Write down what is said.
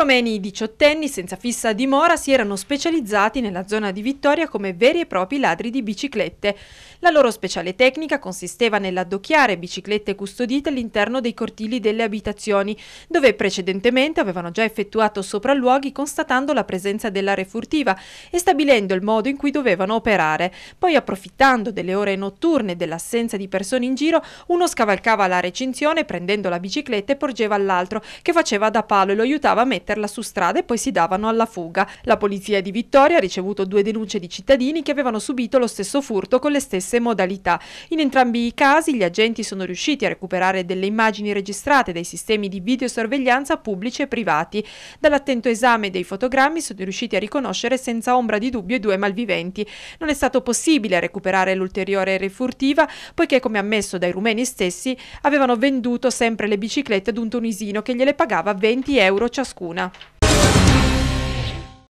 Romeni diciottenni senza fissa dimora si erano specializzati nella zona di Vittoria come veri e propri ladri di biciclette. La loro speciale tecnica consisteva nell'addocchiare biciclette custodite all'interno dei cortili delle abitazioni, dove precedentemente avevano già effettuato sopralluoghi constatando la presenza della refurtiva e stabilendo il modo in cui dovevano operare. Poi approfittando delle ore notturne e dell'assenza di persone in giro, uno scavalcava la recinzione prendendo la bicicletta e porgeva all'altro, che faceva da palo e lo aiutava a mettere metterla su strada e poi si davano alla fuga. La polizia di Vittoria ha ricevuto due denunce di cittadini che avevano subito lo stesso furto con le stesse modalità. In entrambi i casi gli agenti sono riusciti a recuperare delle immagini registrate dai sistemi di videosorveglianza pubblici e privati. Dall'attento esame dei fotogrammi sono riusciti a riconoscere senza ombra di dubbio i due malviventi. Non è stato possibile recuperare l'ulteriore refurtiva poiché, come ammesso dai rumeni stessi, avevano venduto sempre le biciclette ad un tunisino che gliele pagava 20 euro ciascuna. 啊。